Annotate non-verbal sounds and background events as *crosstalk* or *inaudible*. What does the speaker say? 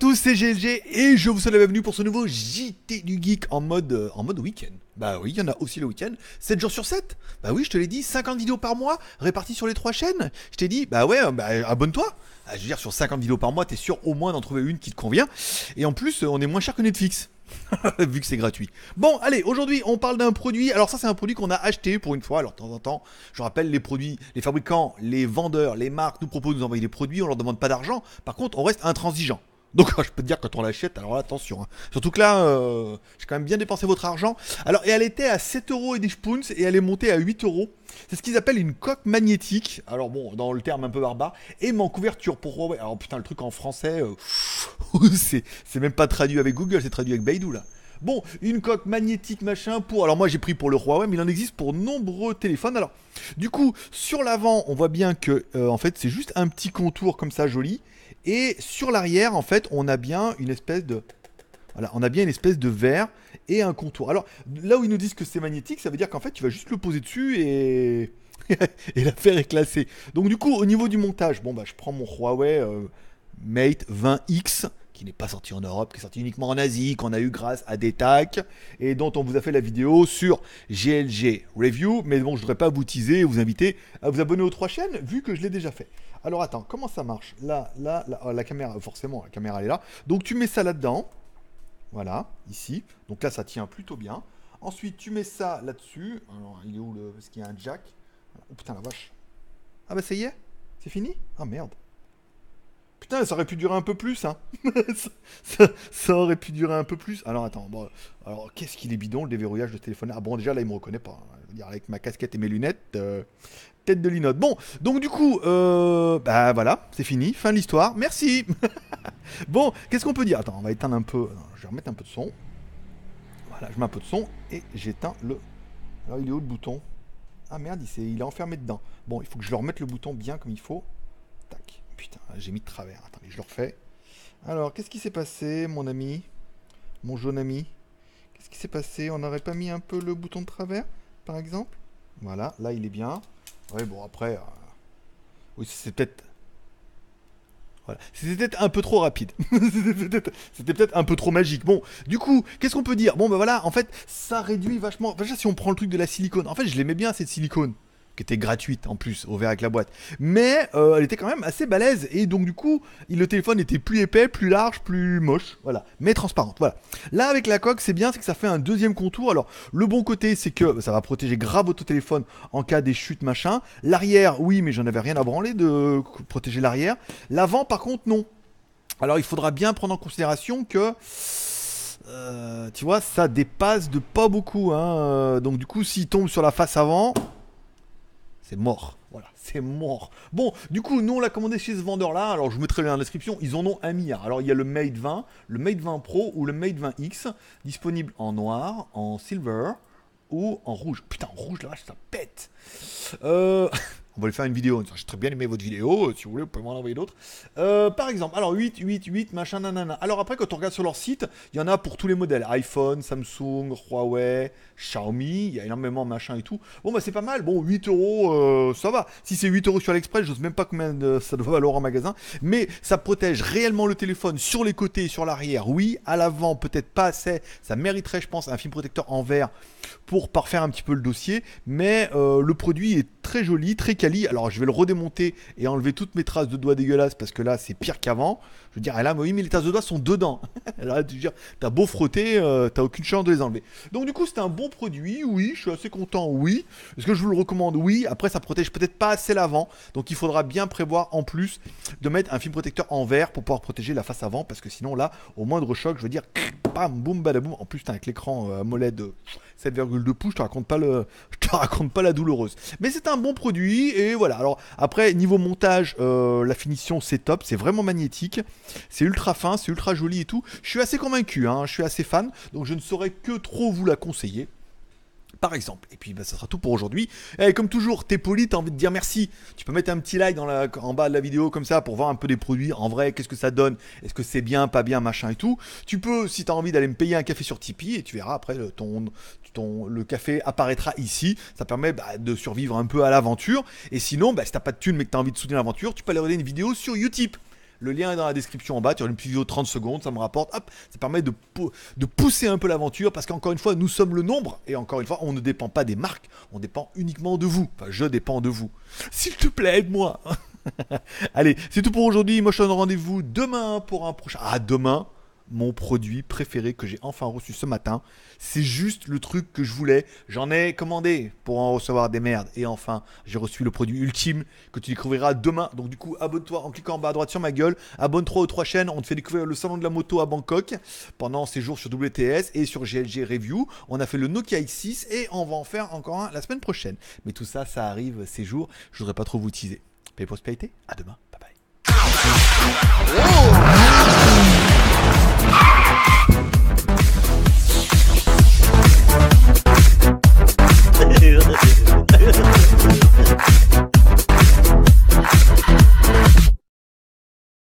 tous, c'est GLG et je vous souhaite la bienvenue pour ce nouveau JT du Geek en mode, euh, en mode week-end. Bah oui, il y en a aussi le week-end. 7 jours sur 7 Bah oui, je te l'ai dit, 50 vidéos par mois réparties sur les 3 chaînes. Je t'ai dit, bah ouais, euh, bah, abonne-toi. Ah, je veux dire, sur 50 vidéos par mois, t'es sûr au moins d'en trouver une qui te convient. Et en plus, euh, on est moins cher que Netflix. *laughs* Vu que c'est gratuit. Bon, allez, aujourd'hui, on parle d'un produit. Alors, ça, c'est un produit qu'on a acheté pour une fois. Alors, de temps en temps, je rappelle, les produits, les fabricants, les vendeurs, les marques nous proposent de nous envoyer des produits. On leur demande pas d'argent. Par contre, on reste intransigeant. Donc *laughs* je peux te dire quand on l'achète, alors attention. Hein. Surtout que là, euh, j'ai quand même bien dépensé votre argent. Alors et elle était à 7 euros et des spoons et elle est montée à 8 euros. C'est ce qu'ils appellent une coque magnétique. Alors bon, dans le terme un peu barbare. Et mon couverture pour Huawei. Alors putain, le truc en français, euh, *laughs* c'est même pas traduit avec Google, c'est traduit avec Baidu là. Bon, une coque magnétique machin pour. Alors moi j'ai pris pour le Huawei, mais il en existe pour nombreux téléphones. Alors, du coup, sur l'avant, on voit bien que euh, en fait c'est juste un petit contour comme ça joli. Et sur l'arrière, en fait, on a bien une espèce de... Voilà, on a bien une espèce de verre et un contour. Alors, là où ils nous disent que c'est magnétique, ça veut dire qu'en fait, tu vas juste le poser dessus et... *laughs* et l'affaire est classée. Donc du coup, au niveau du montage, bon bah je prends mon Huawei euh, Mate 20X qui n'est pas sorti en Europe, qui est sorti uniquement en Asie, qu'on a eu grâce à des tac et dont on vous a fait la vidéo sur GLG Review. Mais bon, je ne voudrais pas vous teaser et vous inviter à vous abonner aux trois chaînes, vu que je l'ai déjà fait. Alors attends, comment ça marche Là, là, oh, la caméra, forcément, la caméra elle est là. Donc tu mets ça là-dedans. Voilà, ici. Donc là, ça tient plutôt bien. Ensuite, tu mets ça là-dessus. Alors, il est où le... Est-ce qu'il y a un jack oh, Putain, la vache. Ah bah ça y est C'est fini Ah merde Putain, ça aurait pu durer un peu plus, hein. *laughs* ça, aurait pu durer un peu plus. Alors attends, alors qu'est-ce qu'il est bidon le déverrouillage de téléphone Ah bon, déjà là, il me reconnaît pas. Hein. Je veux dire, avec ma casquette et mes lunettes, euh, tête de linotte. Bon, donc du coup, euh, bah voilà, c'est fini, fin de l'histoire. Merci. *laughs* bon, qu'est-ce qu'on peut dire Attends, on va éteindre un peu. Euh, je vais remettre un peu de son. Voilà, je mets un peu de son et j'éteins le. Alors il est où le bouton Ah merde, il est, il est enfermé dedans. Bon, il faut que je le remette le bouton bien comme il faut. Tac putain, j'ai mis de travers. Attendez, je le refais. Alors, qu'est-ce qui s'est passé, mon ami Mon jeune ami Qu'est-ce qui s'est passé On n'aurait pas mis un peu le bouton de travers, par exemple Voilà, là, il est bien. Oui, bon, après... Euh, oui, c'est peut-être... Voilà. C'était peut-être un peu trop rapide. *laughs* C'était peut-être un peu trop magique. Bon, du coup, qu'est-ce qu'on peut dire Bon, ben voilà, en fait, ça réduit vachement. Enfin, si on prend le truc de la silicone. En fait, je l'aimais bien cette silicone qui était gratuite en plus, au verre avec la boîte. Mais euh, elle était quand même assez balèze. Et donc, du coup, le téléphone était plus épais, plus large, plus moche. Voilà. Mais transparente. Voilà. Là, avec la coque, c'est bien, c'est que ça fait un deuxième contour. Alors, le bon côté, c'est que bah, ça va protéger grave votre téléphone en cas des chutes, machin. L'arrière, oui, mais j'en avais rien à branler de protéger l'arrière. L'avant, par contre, non. Alors, il faudra bien prendre en considération que. Euh, tu vois, ça dépasse de pas beaucoup. Hein. Euh, donc, du coup, s'il tombe sur la face avant, c'est mort. Voilà, c'est mort. Bon, du coup, nous, on l'a commandé chez ce vendeur-là. Alors, je vous mettrai le lien dans description. Ils en ont un milliard. Alors, il y a le Mate 20, le Mate 20 Pro ou le Mate 20X, disponible en noir, en silver ou en rouge. Putain, en rouge, la vache, ça pète. Euh, *laughs* on va le faire une vidéo. J'ai très bien aimé votre vidéo, euh, si vous voulez, vous pouvez m'en envoyer d'autres. Euh, par exemple, alors 8, 8, 8, machin, nanana. Alors après, quand on regarde sur leur site, il y en a pour tous les modèles iPhone, Samsung, Huawei, Xiaomi, il y a énormément de machin et tout. Bon, bah c'est pas mal. Bon, 8 euros, euh, ça va. Si c'est 8 euros sur l'Express, je sais même pas combien ça doit valoir en magasin. Mais ça protège réellement le téléphone sur les côtés et sur l'arrière. Oui, à l'avant, peut-être pas assez. Ça mériterait, je pense, un film protecteur en verre pour parfaire un petit peu le dossier. Mais le produit est très joli, très quali. Alors, je vais le redémonter et enlever toutes mes traces de doigts dégueulasses parce que là, c'est pire qu'avant. Je veux dire, là, oui, mais les traces de doigts sont dedans. *laughs* Alors tu veux dire, t'as beau frotter, euh, t'as aucune chance de les enlever. Donc, du coup, c'est un bon produit, oui, je suis assez content, oui. Est-ce que je vous le recommande Oui. Après, ça protège peut-être pas assez l'avant. Donc, il faudra bien prévoir en plus de mettre un film protecteur en verre pour pouvoir protéger la face avant parce que sinon, là, au moindre choc, je veux dire, boum, En plus, t'as avec l'écran euh, AMOLED 7,2 pouces, je te raconte pas le, *laughs* te raconte pas la douloureuse. Mais c'est un bon produit et voilà. Alors après niveau montage, euh, la finition c'est top, c'est vraiment magnétique, c'est ultra fin, c'est ultra joli et tout. Je suis assez convaincu, hein. je suis assez fan, donc je ne saurais que trop vous la conseiller par exemple. Et puis, bah, ça sera tout pour aujourd'hui. Et eh, comme toujours, t'es poli, t'as envie de dire merci. Tu peux mettre un petit like en bas de la vidéo, comme ça, pour voir un peu des produits en vrai, qu'est-ce que ça donne, est-ce que c'est bien, pas bien, machin et tout. Tu peux, si t'as envie d'aller me payer un café sur Tipeee, et tu verras après, ton, le café apparaîtra ici. Ça permet bah, de survivre un peu à l'aventure. Et sinon, bah, si t'as pas de thunes mais que t'as envie de soutenir l'aventure, tu peux aller regarder une vidéo sur Utip. Le lien est dans la description en bas. Tu as une petite vidéo de 30 secondes, ça me rapporte. Hop, ça permet de, de pousser un peu l'aventure parce qu'encore une fois, nous sommes le nombre. Et encore une fois, on ne dépend pas des marques, on dépend uniquement de vous. Enfin, je dépends de vous. S'il te plaît, aide-moi. *laughs* Allez, c'est tout pour aujourd'hui. Moi, je te donne rendez-vous demain pour un prochain. Ah, demain mon produit préféré que j'ai enfin reçu ce matin. C'est juste le truc que je voulais. J'en ai commandé pour en recevoir des merdes. Et enfin, j'ai reçu le produit ultime que tu découvriras demain. Donc du coup, abonne-toi en cliquant en bas à droite sur ma gueule. Abonne-toi aux trois chaînes. On te fait découvrir le salon de la moto à Bangkok pendant ces jours sur WTS et sur GLG Review. On a fait le Nokia X6 et on va en faire encore un la semaine prochaine. Mais tout ça, ça arrive ces jours. Je voudrais pas trop vous teaser. Paix prospérité. À demain. Bye bye.